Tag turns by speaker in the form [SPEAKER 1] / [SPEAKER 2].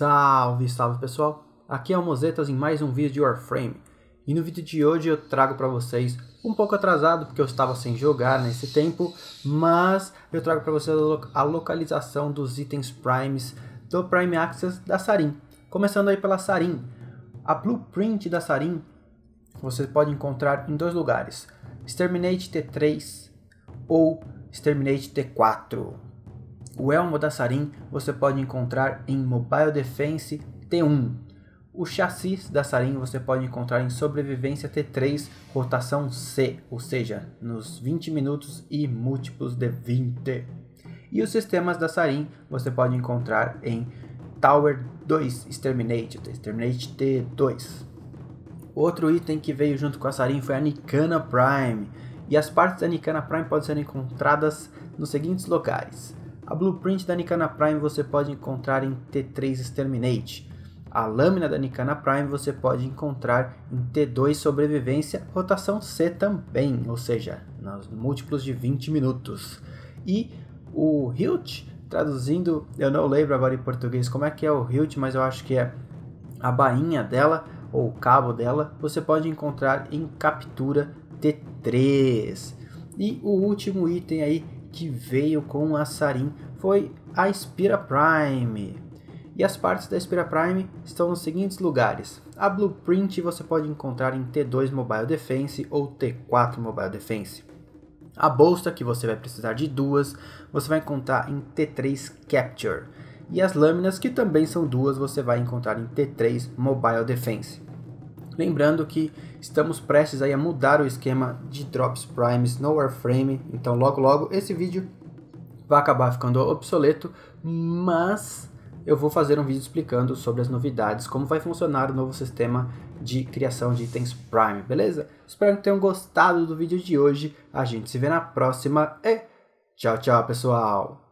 [SPEAKER 1] Salve, salve pessoal! Aqui é o Mozetas em mais um vídeo de Warframe. E no vídeo de hoje eu trago para vocês, um pouco atrasado porque eu estava sem jogar nesse tempo, mas eu trago para vocês a localização dos itens primes do Prime Access da Sarin. Começando aí pela Sarin. A blueprint da Sarin você pode encontrar em dois lugares, Exterminate T3 ou Exterminate T4. O elmo da Sarin você pode encontrar em Mobile Defense T1. O chassis da Sarin você pode encontrar em Sobrevivência T3, rotação C, ou seja, nos 20 minutos e múltiplos de 20. E os sistemas da Sarin você pode encontrar em Tower 2 Exterminate, Exterminate T2. Outro item que veio junto com a Sarin foi a Nikana Prime, e as partes da Nikana Prime podem ser encontradas nos seguintes locais: a blueprint da Nikana Prime você pode encontrar em T3 Exterminate. A lâmina da Nikana Prime você pode encontrar em T2 Sobrevivência, rotação C também, ou seja, nos múltiplos de 20 minutos. E o Hilt, traduzindo, eu não lembro agora em português como é que é o Hilt, mas eu acho que é a bainha dela, ou o cabo dela, você pode encontrar em Captura T3. E o último item aí que veio com a Sarin foi a Spira Prime. E as partes da Spira Prime estão nos seguintes lugares. A Blueprint você pode encontrar em T2 Mobile Defense ou T4 Mobile Defense. A bolsa, que você vai precisar de duas, você vai encontrar em T3 Capture. E as lâminas, que também são duas, você vai encontrar em T3 Mobile Defense. Lembrando que estamos prestes aí a mudar o esquema de Drops Primes no Warframe, então logo logo esse vídeo vai acabar ficando obsoleto, mas eu vou fazer um vídeo explicando sobre as novidades, como vai funcionar o novo sistema de criação de itens Prime, beleza? Espero que tenham gostado do vídeo de hoje, a gente se vê na próxima e tchau tchau pessoal!